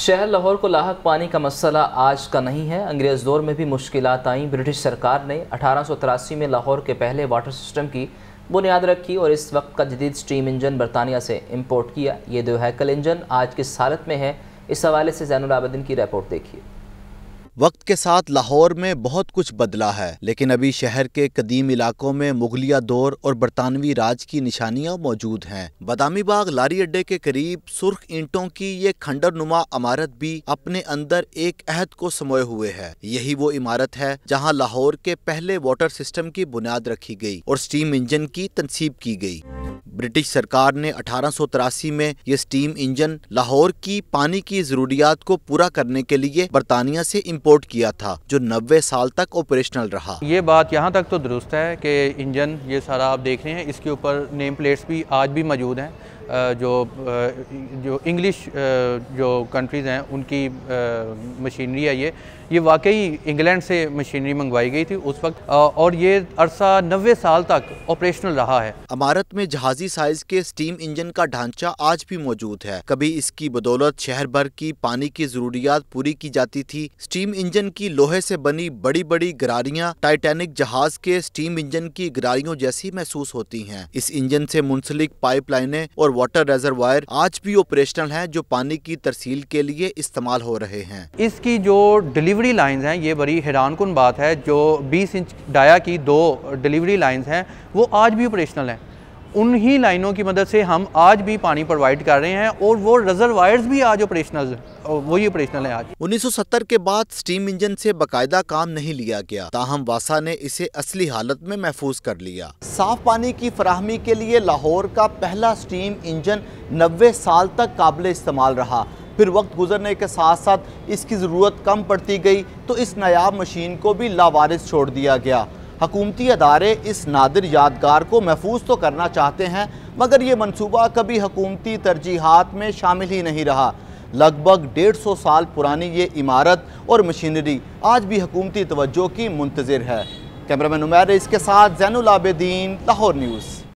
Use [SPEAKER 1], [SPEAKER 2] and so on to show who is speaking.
[SPEAKER 1] शहर लाहौर को लाक पानी का मसला आज का नहीं है अंग्रेज़ दौर में भी मुश्किल आईं ब्रिटिश सरकार ने अठारह में लाहौर के पहले वाटर सिस्टम की बुनियाद रखी और इस वक्त का जदीद स्टीम इंजन बरतानिया से इम्पोर्ट किया ये दो हैकल इंजन आज किस हालत में है इस हवाले से जैनलाबद्दीन की रिपोर्ट देखिए
[SPEAKER 2] वक्त के साथ लाहौर में बहुत कुछ बदला है लेकिन अभी शहर के कदीम इलाकों में मुगलिया दौर और बरतानवी राज की निशानियां मौजूद हैं बदामी बाग लारी अड्डे के करीब सुर्ख ईंटों की ये खंडर नुमा इमारत भी अपने अंदर एक अहद को समोए हुए है यही वो इमारत है जहाँ लाहौर के पहले वाटर सिस्टम की बुनियाद रखी गई और स्टीम इंजन की तनसीब की गई ब्रिटिश सरकार ने अठारह में ये स्टीम इंजन लाहौर की पानी की जरूरियात को पूरा करने के लिए बरतानिया से इम्पोर्ट किया था जो नब्बे साल तक ऑपरेशनल रहा
[SPEAKER 3] ये बात यहाँ तक तो दुरुस्त है कि इंजन ये सारा आप देख रहे हैं इसके ऊपर नेम प्लेट्स भी आज भी मौजूद हैं जो जो इंग्लिश जो कंट्रीज़ हैं उनकी मशीनरी है ये ये वाकई इंग्लैंड से मशीनरी मंगवाई गई
[SPEAKER 2] थी उस वक्त और ये अरसा नबे साल तक ऑपरेशनल रहा है इमारत में जहाजी साइज के स्टीम इंजन का ढांचा आज भी मौजूद है कभी इसकी बदौलत शहर भर की पानी की जरूरियात पूरी की जाती थी स्टीम इंजन की लोहे से बनी बड़ी बड़ी गरारियाँ टाइटैनिक जहाज के स्टीम इंजन की गरारियों जैसी महसूस होती है इस इंजन से मुंसलिक पाइप और वाटर रेजरवायर आज भी ऑपरेशनल हैं जो पानी की तरसील के लिए इस्तेमाल हो रहे हैं
[SPEAKER 3] इसकी जो डिलीवरी लाइंस हैं ये बड़ी हैरान कन बात है जो 20 इंच डाया की दो डिलीवरी लाइंस हैं वो आज भी ऑपरेशनल हैं उन्हीं लाइनों की मदद से हम आज भी पानी प्रोवाइड कर रहे हैं और वो रिजर्वायर्स भी आज ऑपरेशनल
[SPEAKER 2] वही ऑपरेशनल है आज 1970 के बाद स्टीम इंजन से बकायदा काम नहीं लिया गया ताहम वासा ने इसे असली हालत में महफूज कर लिया साफ पानी की फराहमी के लिए लाहौर का पहला स्टीम इंजन नबे साल तक काबिल इस्तेमाल रहा फिर वक्त गुजरने के साथ साथ इसकी ज़रूरत कम पड़ती गई तो इस नायाब मशीन को भी लावारिस छोड़ दिया गया हकूमती अदारे इस नादिर यादगार को महफूज तो करना चाहते हैं मगर ये मनसूबा कभी हकूमती तरजीहत में शामिल ही नहीं रहा लगभग डेढ़ सौ साल पुरानी ये इमारत और मशीनरी आज भी हकूमती तोज्जो की मुंतज़र है कैमरा मैन उमैर इसके साथ जैन आबेदीन लाहौर न्यूज़